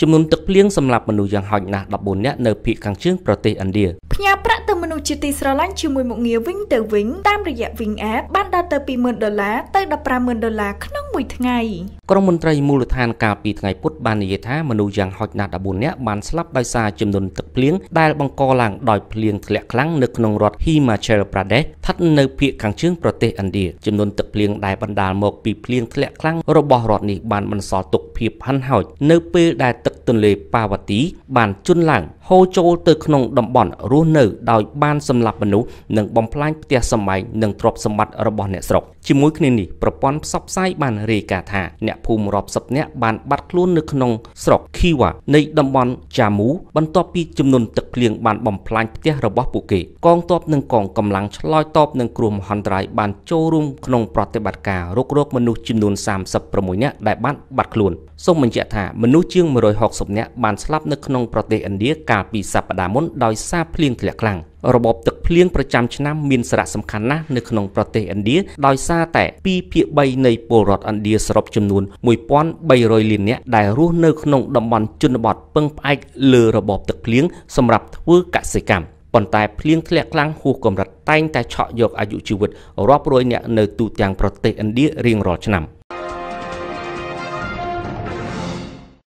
ចំនួនទឹកភ្លៀងសម្រាប់មនុស្សយ៉ាងហោចណាស់14នាក់នៅភូមិខាងជើងប្រទេសឥណ្ឌាផ្ញើប្រាក់ទៅមនុស្សជាទីស្រឡាញ់ជាមួយមុខងារវិញទៅវិញតាមរយៈ Wing App បានដល់ទៅ20,000ដុល្លារទៅ15,000ដុល្លារក្នុងមួយថ្ងៃក្រមមន្ត្រីមូលដ្ឋានកាលពីថ្ងៃពុធបាននិយាយថាមនុស្សយ៉ាងហោចណាស់14នាក់បានស្លាប់ដោយសារចំនួនទឹកភ្លៀងដែលបង្កឡើងដោយភ្លៀងធ្លាក់ខ្លាំងនៅក្នុងរដ្ឋ Himachal Pradesh ស្ថិតនៅភាគខាងជើងប្រទេសឥណ្ឌាចំនួនទឹកភ្លៀងដែលបណ្ដាលមកពីភ្លៀងធ្លាក់ខ្លាំងរបស់រដ្ឋនេះបានបន្សល់ទុកភាពហិនហោចនៅពេលដែលទឹកទន្លេប៉ាវ៉ាទីបានជន់ឡើងហូរចូលទៅក្នុងតំបន់រស់ស់នៅដោយបានសម្លាប់មនុស្សនិងបំផ្លាញផ្ទះសម្បែងនិងទ្រព្យសម្បត្តិរបស់អ្នកស្រុកជាមួយគ្នានេះប្រព័ន្ធផ្សព្វផ្សាយបានរាយការណ៍ថាអ្នកភូមិរាប់សិបនាក់បានបាត់ខ្លួននៅក្នុងស្រុកឃីវ៉ានៃតំបន់ចាមូបន្ទាប់ពីចំនួនទឹកភ្លៀងបានបំផ្លាញផ្ទះរបស់ពួកគេកងទ័ពនិងកងកម្លាំងឆ្លើយតបនឹងគ្រោះមហន្តរាយបានចូលរួមក្នុងប្រតិបត្តិការរុករកមនុស្សចំនួន36នាក់ដែលបានបាត់ខ្លួនសូមបញ្ជាក់ថាមនុស្សជាង160នាក់បានស្លាប់នៅក្នុងប្រទេសឥណ្ឌាកាលពីសប្តាហ៍មុនដោយសារភ្លៀងធ្លាក់ខ្លាំងរបបទឹកភ្លៀងប្រចាំឆ្នាំមានសារៈសំខាន់ណាស់នៅក្នុងប្រទេសឥណ្ឌាដោយសារតែ2ភាគ3នៃពលរដ្ឋឥណ្ឌាសរុបចំនួន1300លាននាក់ដែលរស់នៅក្នុងតំបន់ជនបទពឹងផ្អែកលើរបបទឹកភ្លៀងសម្រាប់ធ្វើកសិកម្មប៉ុន្តែភ្លៀងធ្លាក់ខ្លាំងហួសកម្រិតតែងតែឆក់យកអាយុជីវិតរាប់រយនាក់នៅទូទាំងប្រទេសឥណ្ឌារៀងរាល់ឆ្នាំ។